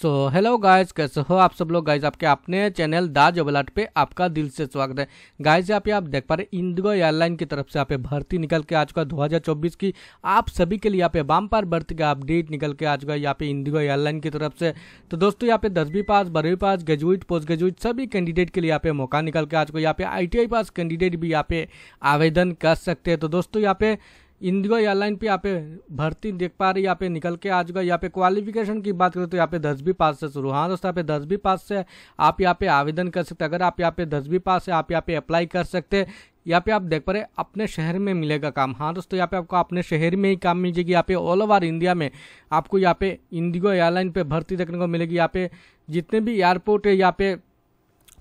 so hello guys कैसे हो आप सब लोग गाइज आपके अपने चैनल दा जबलाट पे आपका दिल से स्वागत है गाइज यहाँ पे आप देख पा रहे इंदिगो एयरलाइन की तरफ से यहाँ पे भर्ती निकल के आ चुका है दो की आप सभी के लिए यहाँ पे बामपार भर्ती का अपडेट निकल के आ चुका है यहाँ पे इंदिगो एयरलाइन की तरफ से तो दोस्तों यहाँ पे दसवीं पास बारहवीं पास ग्रेजुएट पोस्ट ग्रेजुएट सभी कैंडिडेट के लिए यहाँ पे मौका निकल के आ चुका है यहाँ पे आई पास कैंडिडेट भी यहाँ पे आवेदन कर सकते हैं तो दोस्तों यहाँ पे इंडिगो एयरलाइन पे यहाँ पे भर्ती देख पा रही यहाँ पे निकल के आ चुका यहाँ पे क्वालिफिकेशन की बात करें तो यहाँ पे दसवीं पास से शुरू हाँ दोस्तों यहाँ पे दसवीं पास से आप यहाँ पे आवेदन कर सकते अगर आप यहाँ पे दसवीं पास है आप यहाँ पे अप्लाई कर सकते यहाँ पे आप देख पा रहे अपने शहर में मिलेगा काम हाँ दोस्तों यहाँ पे आपको अपने शहर में ही काम मिल जाएगी यहाँ पे ऑल ओवर इंडिया में आपको यहाँ पे इंडिगो एयरलाइन पे भर्ती देखने को मिलेगी यहाँ पे जितने भी एयरपोर्ट है यहाँ पे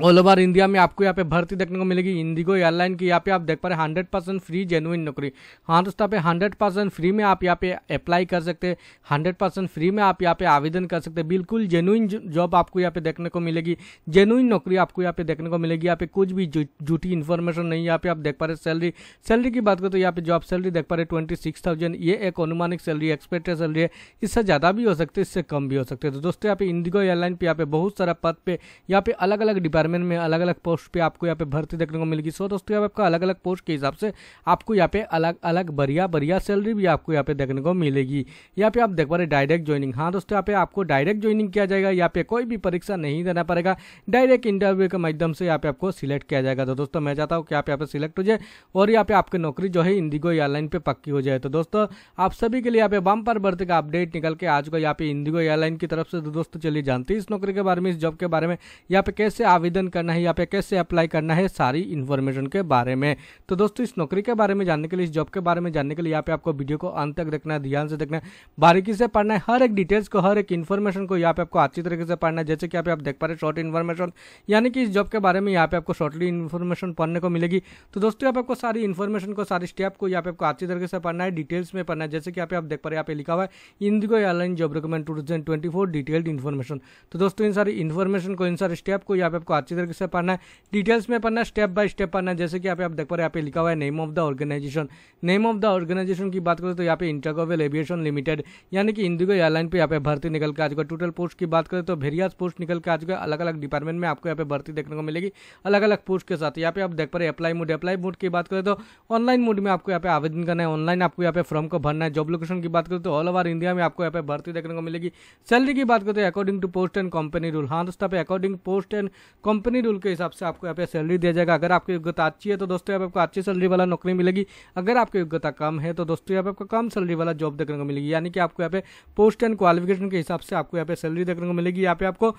ऑल ओवर इंडिया में आपको यहाँ पे भर्ती देखने को मिलेगी इंडिगो एयरलाइन की यहाँ पे आप देख पा रहे हैं हंड्रेड परसेंट फ्री जेनुइन नौकरी हाँ दोस्तों पे हंड्रेड परसेंट फ्री में आप यहाँ पे अप्लाई कर सकते हैं हंड्रेड परसेंट फ्री में आप यहाँ पे आवेदन कर सकते हैं बिल्कुल जेनुइन जॉब आपको यहाँ पे देखने को मिलेगी जेनुइन नौकरी आपको यहाँ पे देखने को मिलेगी यहाँ पे कुछ भी झूठी इन्फॉर्मेशन नहीं यहाँ पे आप देख पा रहे सैलरी सैलरी की बात करें तो यहाँ पे जॉब सैलरी देख पा रहे ट्वेंटी सिक्स थाउजेंड ये एक अनुमानिक सैलरी एक्सपेक्टेड सैलरी है इससे ज़्यादा भी हो सकती है इससे कम भी हो सकते हैं तो दोस्तों यहाँ पे इंडिगो एयरलाइन पे यहाँ पे बहुत सारा पद पे यहाँ पे अलग अलग डिपार्ट गारमेंट में अलग अलग पोस्ट पे आपको यहाँ पे भर्ती देखने को मिलेगी सो दोस्तों यहाँ पे आपका अलग अलग पोस्ट के हिसाब से आपको यहाँ पे अलग अलग बढ़िया बढ़िया सैलरी भी आपको यहाँ पे देखने को मिलेगी यहाँ पे आप देख पा रहे डायरेक्ट ज्वाइनिंग हाँ दोस्तों यहाँ पे आपको डायरेक्ट ज्वाइनिंग किया जाएगा यहाँ पे कोई भी परीक्षा नहीं देना पड़ेगा डायरेक्ट इंटरव्यू के माध्यम से यहाँ पे आपको सिलेक्ट किया जाएगा तो दोस्तों मैं चाहता हूँ कि आप यहाँ पे सिलेक्ट हो जाए और यहाँ पे आपकी नौकरी जो है इंडिगो एयरलाइन पे पक्की हो जाए तो दोस्तों आप सभी के लिए यहाँ पे बम पर भर्ती का अपडेट निकल के आज को यहाँ पे इंडिगो एयरलाइन की तरफ से दोस्तों चलिए जानते हैं इस नौकरी के बारे में इस जॉब के बारे में यहाँ पे कैसे आवेदन आवेदन करना है या फिर कैसे अप्लाई करना है सारी इन्फॉर्मेशन के बारे में तो दोस्तों इस नौकरी के बारे में जानने के लिए इस जॉब के बारे में जानने के लिए यहाँ पे आपको वीडियो को अंत तक देखना है ध्यान से देखना है बारीकी से पढ़ना है हर एक डिटेल्स को हर एक इन्फॉर्मेशन को यहाँ पे आपको अच्छी तरीके से पढ़ना है जैसे कि आप देख पा रहे शॉर्ट इन्फॉर्मेशन यानी कि इस जॉब के बारे में यहाँ पे आपको शॉर्टली इन्फॉर्मेशन पढ़ने को मिलेगी तो दोस्तों यहाँ पे आपको सारी इन्फॉर्मेशन को सारी स्टेप को यहाँ पे आपको अच्छी तरीके से पढ़ना है डिटेल्स में पढ़ना है जैसे कि आप देख पा रहे यहाँ पे लिखा हुआ है IndiGo airline job recommend to detailed information तो दोस्तों इन सारी इन्फॉर्मेशन को इन सारे स्टेप को यहाँ पे आपको अच्छी तरीके से पढ़ना है डिटेल्स में पढ़ना स्टेप बाय स्टेप पढ़ना है जैसे कि यहाँ आप देख पा रहे हैं यहाँ पे लिखा हुआ है name of the organisation name of the organisation की बात करें तो यहाँ पे इंटरगोवेल एविएशन लिमिटेड यानी कि इंदिगो एयरलाइन पर यहाँ पे भर्ती निकल के आ चुका है टोटल पोस्ट की बात करें तो वेरियास पोस्ट निकल के आ चुका है अलग अलग डिपार्टमेंट में आपको यहाँ पे भर्ती देखने को मिलेगी अलग अलग पोस्ट के साथ यहाँ पे आप देख पा रहे अप्लाई मोड अप्लाई मोड की बात करें तो ऑनलाइन मोड में आपको यहाँ पे आवेदन करना है ऑनलाइन आपको यहाँ पे फॉर्म को भरना है जॉब लोकेशन की बात करें तो ऑल ओवर इंडिया में आपको यहाँ पे भर्ती देखने को मिलेगी सैलरी की बात करें तो according to post and company rule हाँ दोस्तों according post and company rule के हिसाब से आपको यहाँ पे सैलरी दिया जाएगा अगर आपकी योग्यता अच्छी है तो दोस्तों यहाँ पे आपको अच्छी सैलरी वाला नौकरी मिलेगी अगर आपकी योग्यता कम है तो दोस्तों यहाँ पे आपको कम सैलरी वाला जॉब देखने को मिलेगी यानी कि आपको यहाँ पे पोस्ट एंड क्वालिफिकेशन के हिसाब से आपको यहाँ पे सैलरी देखने को मिलेगी यहाँ पे आपको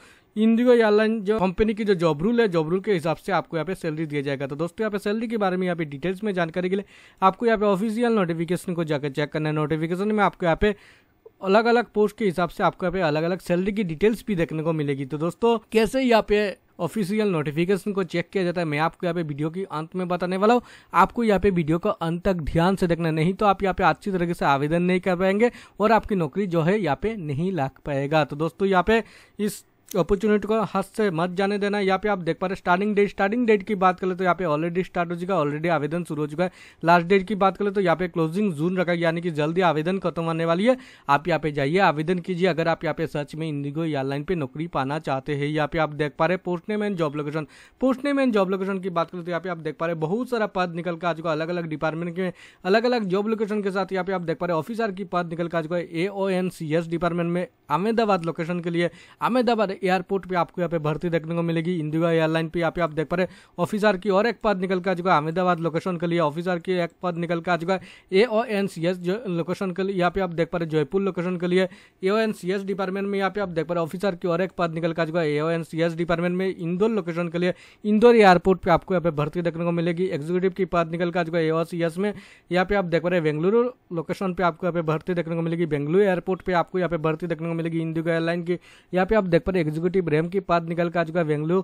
इंडिगो एयरलाइन जो कंपनी की जो जॉब रूल है जॉब रूल के हिसाब से आपको यहाँ पे सैलरी दिया जाएगा तो दोस्तों यहाँ पे सैलरी के बारे में यहाँ पे डिटेल्स में जानकारी के लिए आपको यहाँ पे ऑफिशियल नोटिफिकेशन को जाकर चेक करना है नोटिफिकेशन में आपको यहाँ पे अलग अलग पोस्ट के हिसाब से आपको यहाँ पे अलग अलग सैलरी की डिटेल्स भी देखने को मिलेगी तो दोस्तों कैसे यहाँ पे ऑफिशियल नोटिफिकेशन को चेक किया जाता है मैं आपको यहाँ पे वीडियो के अंत में बताने वाला हूँ आपको यहाँ पे वीडियो को अंत तक ध्यान से देखना नहीं तो आप यहाँ पे अच्छी तरीके से आवेदन नहीं कर पाएंगे और आपकी नौकरी जो है यहाँ पे नहीं लग पाएगा तो दोस्तों यहाँ पे इस अपॉर्चुनिटी को हाथ से मत जाने देना यहाँ पे आप देख पा रहे स्टार्टिंग डेट स्टार्टिंग डेट की बात करें तो यहाँ पे ऑलरेडी स्टार्ट हो चुका है ऑलरेडी आवेदन शुरू हो चुका है लास्ट डेट की बात करें तो यहाँ पे क्लोजिंग जून रखा यानी कि जल्दी आवेदन खत्म होने वाली है आप यहाँ पे जाइए आवेदन कीजिए अगर आप यहाँ पे सर्च में इंडिगो एयरलाइन पे नौकरी पाना चाहते हैं यहाँ पे आप देख पा रहे post name and job location post name and job location की बात करें तो यहाँ पे आप देख पा रहे बहुत सारा पद निकल कर आ चुका अलग अलग डिपार्टमेंट के अलग अलग जॉब लोकेशन के साथ यहाँ पे आप देख पा रहे ऑफिसर की पद निकल कर आ चुका है A O N C S department में अहमदाबाद लोकेशन के लिए अहमदाबाद एयरपोर्ट पे आपको यहाँ पे भर्ती देखने को मिलेगी इंडिगो एयरलाइन पे यहाँ पे आप देख पा रहे ऑफिसर की और एक पद निकल के आ चुका है अहमदाबाद लोकेशन के लिए ऑफिसर की एक पद निकल के आ चुका है ए ओ लोकेशन के लिए यहाँ पे आप देख पा रहे जयपुर लोकेशन के लिए ए ओ डिपार्टमेंट में यहाँ पे आप देख पा रहे ऑफिसर की और एक पद निकल के आ चुका है ए डिपार्टमेंट में इंदौर लोकेशन के लिए इंदौर एयरपोर्ट पर आपको यहाँ पे भर्ती देखने को मिलेगी एग्जीक्यूटिव की पद निकल के आ चुका है ए में यहाँ पे आप देख पा रहे बेंगलुरु लोकेशन पर आपको यहाँ पे भर्ती देखने को मिलेगी बेंगलुरु एयरपोर्ट पर आपको यहाँ पे भर्ती देखने को मिलेगी इंडिगो एयरलाइन की यहाँ पे आप देख पा रहे एग्जीक्यूटिव रेम की पाद निकल कर आ चुका है बेंगलुरु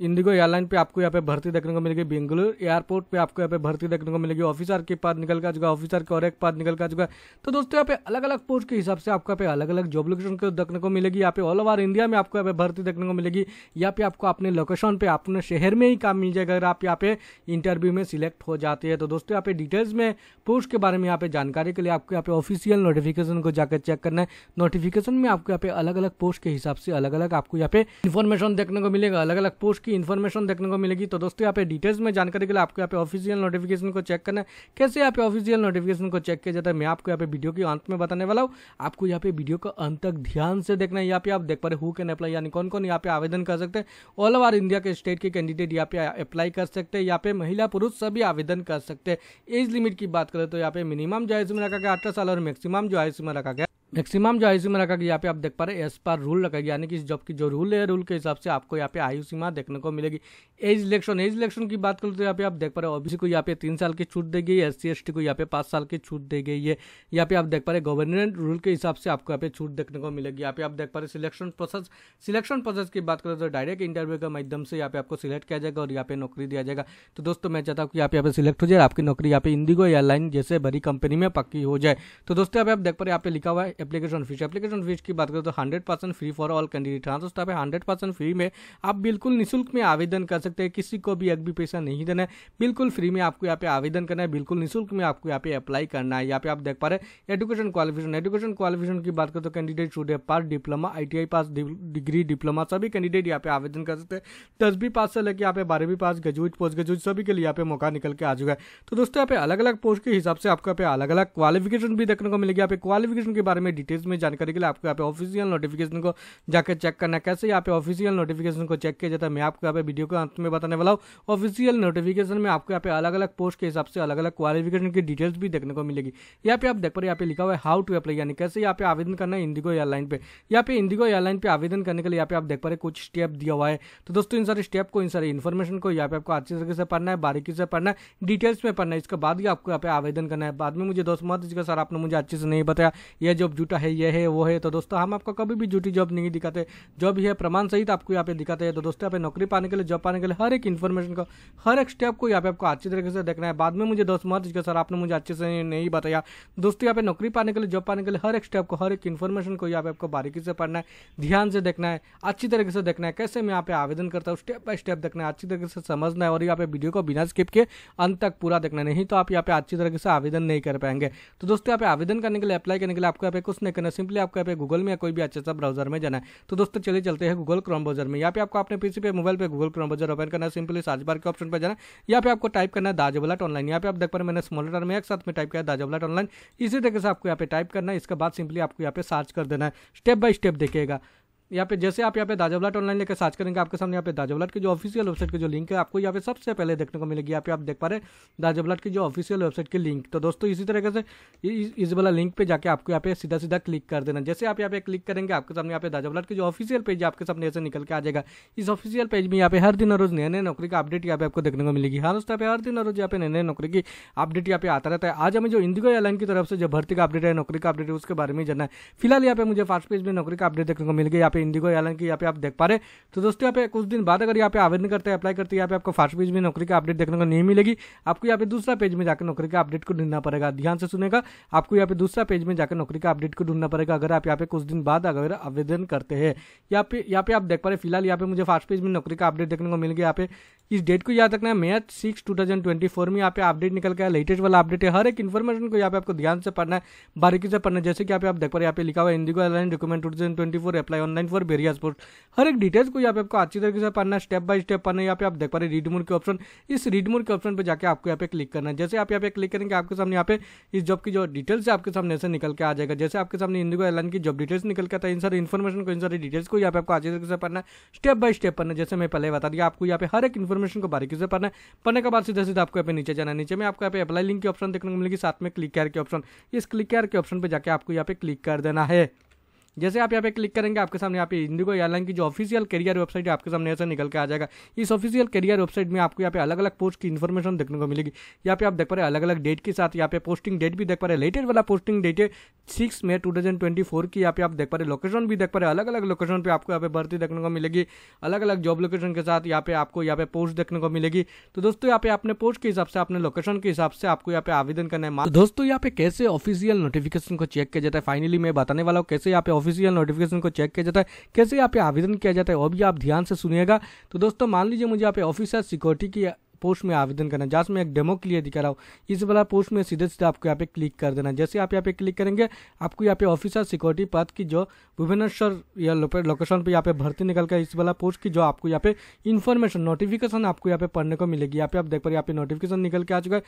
इंडिगो एयरलाइन पे आपको यहाँ पे भर्ती देखने को मिलेगी बेंगलुरु एयरपोर्ट पे आपको यहाँ पे भर्ती देखने को मिलेगी ऑफिसर के पास निकल आ चुका ऑफिसर के और एक पास निकल का चुका तो दोस्तों यहाँ पे अलग अलग पोस्ट के हिसाब से आपको यहाँ पे अलग अलग जॉब लोकेशन को देखने को मिलेगी यहाँ पे ऑल ओवर इंडिया में आपको यहाँ पे भर्ती देखने को मिलेगी या पे आपको अपने लोकेशन पे अपने शहर में ही काम मिल जाएगा अगर आप यहाँ पे इंटरव्यू में सिलेक्ट हो जाते हैं तो दोस्तों यहाँ पे डिटेल्स में पोस्ट के बारे में यहाँ पे जानकारी के लिए आपको यहाँ पे ऑफिशियल नोटिफिकेशन को जाकर चेक करना है नोटिफिकेशन में आपको यहाँ पे अलग अलग पोस्ट के हिसाब से अलग अलग आपको यहाँ पे इन्फॉर्मेशन देखने को मिलेगा अलग अलग पोस्ट की इन्फॉर्मेशन देखने को मिलेगी तो दोस्तों यहाँ पे डिटेल्स में जानकारी के लिए आपको यहाँ पे ऑफिशियल नोटिफिकेशन को चेक करना है कैसे यहाँ पे ऑफिशियल नोटिफिकेशन को चेक किया जाता है मैं आपको यहाँ पे वीडियो के अंत में बताने वाला हूँ आपको यहाँ पे वीडियो को अंत तक ध्यान से देखना है यहाँ पे आप देख पा रहे हु कैन अप्लाई यानी कौन कौन यहाँ पे आवेदन कर सकते हैं ऑल ओवर इंडिया के स्टेट के कैंडिडेट यहाँ पे अप्लाई कर सकते हैं यहाँ पे महिला पुरुष सभी आवेदन कर सकते हैं एज लिमिट की बात करें तो यहाँ पे मिनिमम जो आयुष में रखा गया अठारह साल और मैक्सिमम जो आयुष में रखा गया मैक्सिमम जो आयु सीमा रखा गया यहाँ पे आप देख पा रहे हैं एज पर रूल रखा गया यानी कि इस जॉब की जो रूल है रूल के हिसाब से आपको यहाँ पे आयु सीमा देखने को मिलेगी एज इलेक्शन एज इलेक्शन की बात करें तो यहाँ पे आप देख पा रहे हैं ओबीसी को यहाँ पे तीन साल की छूट दी गई है एस सी को यहाँ पे पाँच साल की छूट दी गई है यहाँ पे आप देख पा रहे गवर्नमेंट रूल के हिसाब से आपको यहाँ पे छूट देखने को मिलेगी यहाँ पे आप देख पा रहे सिलेक्शन प्रोसेस सिलेक्शन प्रोसेस की बात करें तो डायरेक्ट इंटरव्यू के माध्यम से यहाँ पे आपको सिलेक्ट किया जाएगा और यहाँ पे नौकरी दिया जाएगा तो दोस्तों मैं चाहता हूँ कि यहाँ पे यहाँ पे सिलेक्ट हो जाए आपकी नौकरी यहाँ पे इंडिगो एयरलाइन जैसे बड़ी कंपनी में पक्की हो जाए तो दोस्तों यहाँ पे आप देख पा रहे यहाँ पे लिखा हुआ है एप्लीकेशन फीस एप्लीकेशन फीस की बात करें तो hundred percent free for all candidate हाँ दोस्तों हंड्रेड परसेंट फ्री में आप बिल्कुल निःशुल्क में आवेदन कर सकते हैं किसी को भी एक भी पैसा नहीं देना है बिल्कुल फ्री में आपको यहाँ पे आवेदन करना है बिल्कुल निःशुल्क में आपको यहाँ पे अप्लाई करना है यहाँ पे आप देख पा रहे हैं एजुकेशन क्वालिफिकेशन एजुकेशन क्वालिफिकेशन की बात करें तो कैंडिडेट शुड है pass diploma I pass degree diploma सभी कैंडिडेट यहाँ पे आवेदन कर सकते हैं दसवीं पास से लेकर यहाँ पे बारहवीं पास ग्रेजुएट पोस्ट ग्रेजुएट सभी के लिए यहाँ पे मौका निकल के आ चुका है तो दोस्तों यहाँ पे अलग अलग पोस्ट के हिसाब से आपको यहाँ पे अलग अलग क्वालिफिकेशन भी देखने को मिलेगी यहाँ पे क्वालिफिकेशन के बारे में डिटेल्स में जानकारी के लिए आपको यहाँ पे ऑफिशियल नोटिफिकेशन को जाकर चेक करना कैसे यहाँ पे ऑफिशियल नोटिफिकेशन को चेक किया जाता है मैं आपको यहाँ पे वीडियो के अंत में बताने वाला हूँ ऑफिशियल नोटिफिकेशन में आपको यहाँ पे अलग अलग पोस्ट के हिसाब से अलग अलग क्वालिफिकेशन की डिटेल्स भी देखने को मिलेगी यहाँ पे आप देख पा यहाँ पे लिखा हुआ है हाउ टू अप्लाई यानी कैसे यहाँ पे आवेदन करना है इंडिगो एयरलाइन पे यहाँ पे इंडिगो एयरलाइन पे आवेदन करने के लिए यहाँ पे आप देख पा रहे कुछ स्टेप दिया हुआ है तो दोस्तों इन सारे स्टेप को इन सारे इन्फॉर्मेशन को यहाँ पे आपको अच्छी तरीके से पढ़ना है बारीकी से पढ़ना है डिटेल्स में पढ़ना है इसके बाद ही आपको यहाँ पे आवेदन करना है बाद में मुझे दोस्त मत इसका सर आपने मुझे अच्छे से नहीं बताया यह जो जॉब झूठा है ये है वो है तो दोस्तों हम आपको कभी भी झूठी जॉब नहीं दिखाते जॉब है प्रमाण सहित आपको यहाँ पे दिखाते हैं तो दोस्तों यहाँ पे नौकरी पाने के लिए जॉब पाने के लिए हर एक इन्फॉर्मेशन को हर एक स्टेप को यहाँ पे आपको अच्छी तरीके से देखना है बाद में मुझे दोस्त मत सर आपने मुझे अच्छे से नहीं बताया दोस्तों यहाँ पे नौकरी पाने के लिए जॉब पाने के लिए हर एक स्टेप को हर एक इन्फॉर्मेशन को यहाँ पे आपको बारीकी से पढ़ना है ध्यान से देखना है अच्छी तरीके से देखना है कैसे मैं यहाँ पे आवेदन करता हूँ स्टेप बाय स्टेप देखना है अच्छी तरीके से समझना है और यहाँ पे वीडियो को बिना स्किप के अंत तक पूरा देखना नहीं तो आप यहाँ पे अच्छी तरीके से आवेदन नहीं कर पाएंगे तो दोस्तों यहाँ पे आवेदन करने के लिए अप्लाई करने के लिए आपको यहाँ पे कुछ नहीं करना सिंपली आपको यहाँ पे गूगल में या कोई भी अच्छा सा ब्राउजर में जाना है तो दोस्तों चलिए चलते हैं गूगल क्रोम ब्राउजर में यहाँ पे आपको अपने पीसी पे मोबाइल पे गूगल क्रोम ब्राउजर ओपन करना है सिंपली सर्च बार के ऑप्शन पर जाना यहाँ पे आपको टाइप करना है दाजबलाट ऑनलाइन यहाँ पे आप देख पा रहे मैंने स्मॉल में एक साथ में टाइप किया दाजबलाट ऑनलाइन इसी तरीके से आपको यहाँ पे टाइप करना है इसके बाद सिंपली आपको यहाँ पे सर्च कर देना है स्टेप बाय स्टेप देखिएगा यहाँ पे जैसे आप यहाँ पे दाजा ब्लाट ऑनलाइन लेकर सर्च करेंगे आपके सामने यहाँ पे दाजा ब्लाट की जो ऑफिशियल वेबसाइट की जो लिंक है आपको यहाँ पे सबसे पहले देखने को मिलेगी यहाँ पे आप देख पा रहे हैं दाजा ब्लाट की जो ऑफिशियल वेबसाइट की लिंक तो दोस्तों इसी तरीके से इस वाला लिंक पे जाके आपको यहाँ पे सीधा सीधा क्लिक कर देना जैसे आप यहाँ पे क्लिक करेंगे आपके सामने यहाँ पे दाजा ब्लाट की जो ऑफिशियल पेज आपके सामने ऐसे निकल के आ जाएगा इस ऑफिशियल पेज में यहाँ पे हर दिन रोज नए नए नौकरी का अपडेट यहाँ पे आपको देखने को मिलेगी हर उस पर हर दिन रोज यहाँ पे नए नए नौकरी की अपडेट यहाँ पे आता रहता है आज हमें जो इंडिगो एयरलाइन की तरफ से जो भर्ती का अपडेट है नौकरी का अपडेट है उसके बारे में जानना है फिलहाल यहाँ पे मुझे फर्स्ट पेज में नौकरी का अपडेट देखने को मिल गया पे इंडिगो एयरलाइन की यहाँ पे आप देख पा रहे तो दोस्तों यहाँ पे कुछ दिन बाद अगर यहाँ पे आवेदन करते हैं अप्लाई करते हैं यहाँ पे आपको फर्स्ट पेज में नौकरी का अपडेट देखने को नहीं मिलेगी आपको यहाँ पे दूसरा पेज में जाकर नौकरी का अपडेट को ढूंढना पड़ेगा ध्यान से सुनेगा आपको यहाँ पे दूसरा पेज में जाकर नौकरी का अपडेट को ढूंढना पड़ेगा अगर आप यहाँ पे कुछ दिन बाद अगर आवेदन करते हैं यहाँ पे यहाँ पे आप देख पा रहे फिलहाल यहाँ पे मुझे फर्स्ट पेज में नौकरी का अपडेट देखने को मिल गया यहाँ पे इस डेट को याद रखना है May six two thousand twenty four में यहाँ पे अपडेट निकल गया लेटेस्ट वाला अपडेट है हर एक इन्फॉर्मेशन को यहाँ पे आपको ध्यान से पढ़ना है बारीकी से पढ़ना है जैसे कि यहाँ पे आप देख पा रहे यहाँ पे लिखा हुआ IndiGo airline document two thousand twenty four apply online for various post हर एक डिटेल्स को यहाँ पे आपको अच्छी तरीके से पढ़ना है स्टेप बाय स्टेप पढ़ना है यहाँ पे आप देख पा रहे रीड मोर के ऑप्शन इस रीड मोर के ऑप्शन पर जाकर आपको यहाँ पे क्लिक करना है जैसे आप यहाँ पे क्लिक करेंगे आपके सामने यहाँ पे इस जॉब की जो डिटेल्स है आपके सामने से निकल के आ जाएगा जैसे आपके सामने इंडिगो एयरलाइन की जॉब डिटेल्स निकल के आता है इन सारी इन्फॉर्मेशन को इन सारी डिटेल्स को यहाँ पे आपको अच्छी तरीके से पढ़ना है स्टेप बाय स्टेप पढ़ना जैसे मैं पहले बता दिया आपको यहाँ पे हर एक इन्फॉर्मेशन इन्फॉर्मेशन को बारीकी से पढ़ना है पढ़ने के बाद सीधा सीधा आपको यहाँ पे नीचे जाना है नीचे में आपको यहाँ पे अप्लाई लिंक की ऑप्शन देखने को मिलेगी साथ में क्लिक केयर के ऑप्शन इस क्लिक केयर के ऑप्शन पर जाकर आपको यहाँ पे क्लिक कर देना है जैसे आप यहाँ पे क्लिक करेंगे आपके सामने यहाँ पे इंडिगो एयरलाइन की जो ऑफिशियल करियर वेबसाइट है आपके सामने ऐसे निकल के आ जाएगा इस ऑफिशियल करियर वेबसाइट में आपको यहाँ पे अलग अलग पोस्ट की इन्फॉर्मेशन देखने को मिलेगी यहाँ पे आप देख पा रहे अलग अलग डेट के साथ यहाँ पे पोस्टिंग डेट भी देख पा रहे लेटेस्ट वाला पोस्टिंग डेट है सिक्स मे टू की यहाँ पे आप देख पा रहे लोकेशन भी देख पा रहे अलग अलग लोकेशन पर आपको यहाँ पे भर्ती देखने को मिलेगी अलग अलग जॉब लोकेशन के साथ यहाँ पे आपको यहाँ पे पोस्ट देखने को मिलेगी तो दोस्तों यहाँ पे अपने पोस्ट के हिसाब से अपने लोकेशन के हिसाब से आपको यहाँ पे आवेदन करना है दोस्तों यहाँ पे कैसे ऑफिशियल नोटिफिकेशन को चेक किया जाता है फाइनली मैं बताने वाला हूँ कैसे यहाँ पे ऑफिशियल नोटिफिकेशन को चेक किया जाता है कैसे यहाँ पे आवेदन किया जाता है वो भी आप ध्यान से सुनिएगा तो दोस्तों मान लीजिए मुझे यहाँ पे ऑफिसर सिक्योरिटी की पोस्ट में आवेदन करना जहाँ मैं एक डेमो के लिए दिखा रहा हूँ इस वाला पोस्ट में सीधे सीधे आपको यहाँ पे क्लिक कर देना जैसे आप यहाँ पे क्लिक करेंगे आपको यहाँ पे ऑफिसर सिक्योरिटी पद की जो भुवनेश्वर या लोकेशन पर यहाँ पे भर्ती निकल कर इस वाला पोस्ट की जो आपको यहाँ पे इन्फॉर्मेशन नोटिफिकेशन आपको यहाँ पे पढ़ने को मिलेगी यहाँ पे आप देख पा रहे यहाँ पे नोटिफिकेशन निकल के आ चुका है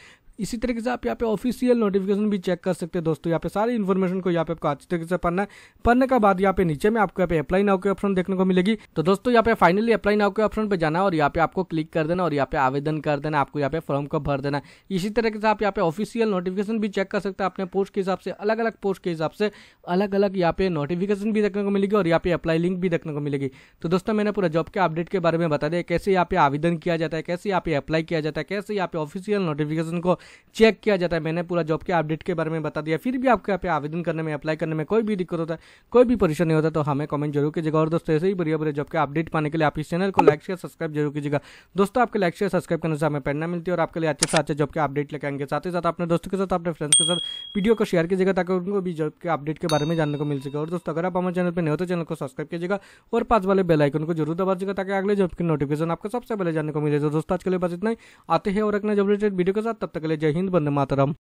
इसी तरीके से आप यहाँ पे ऑफिशियल नोटिफिकेशन भी चेक कर सकते हैं दोस्तों यहाँ पे सारी इन्फॉर्मेशन को यहाँ पे आपको अच्छी तरीके से पढ़ना है पढ़ने के बाद यहाँ पे नीचे में आपको यहाँ पे अप्लाई नाउ के ऑप्शन देखने को मिलेगी तो दोस्तों यहाँ पे फाइनली अप्लाई नाउ के ऑप्शन पे जाना और यहाँ पे आपको क्लिक कर देना और यहाँ पे आवेदन कर देना आपको यहाँ पे फॉर्म को भर देना इसी तरीके से आप यहाँ पे ऑफिशियल नोटिफिकेशन भी चेक कर सकते हैं अपने पोस्ट के हिसाब से अलग अलग पोस्ट के हिसाब से अलग अलग यहाँ पे नोटिफिकेशन भी देखने को मिलेगी और यहाँ पे अप्लाई लिंक भी देखने को मिलेगी तो दोस्तों मैंने पूरा जॉब के अपडेट के बारे में बता दिया कैसे यहाँ पे आवेदन किया जाता है कैसे यहाँ पे अप्लाई किया जाता है कैसे यहाँ पे ऑफिशियल नोटिफिकेशन को चेक किया जाता है मैंने पूरा जॉब के अपडेट के बारे में बता दिया फिर भी आपको यहाँ पे आवेदन करने में अप्लाई करने में कोई भी दिक्कत होता है कोई भी परेशानी होता तो हमें कमेंट जरूर कीजिएगा और दोस्तों ऐसे ही बढ़िया बढ़िया जॉब के अपडेट पाने के लिए आप इस चैनल को लाइक शेयर सब्सक्राइब जरूर कीजिएगा दोस्तों आपके लाइक शेयर सब्सक्राइब के अनुसार हमें प्रेरणा मिलती है और आपके लिए अच्छे से अच्छे जॉब के अपडेट लेके आएंगे साथ ही साथ अपने दोस्तों के साथ अपने फ्रेंड्स के साथ वीडियो को शेयर कीजिएगा ताकि उनको भी जॉब के अपडेट के बारे में जानने को मिल सके और दोस्तों अगर आप हमारे चैनल पर नहीं हो तो चैनल को सब्सक्राइब कीजिएगा और पास वाले बेलाइकन को जरूर दबा दीजिएगा ताकि अगले जॉब की नोटिफिकेशन आपको सबसे पहले जानने को मिले तो दोस्तों आज के लिए बस इतना ही आते हैं और अपने जब रिलेटेड वीडियो के साथ तब तक के लिए जय हिंद बंदे मातरम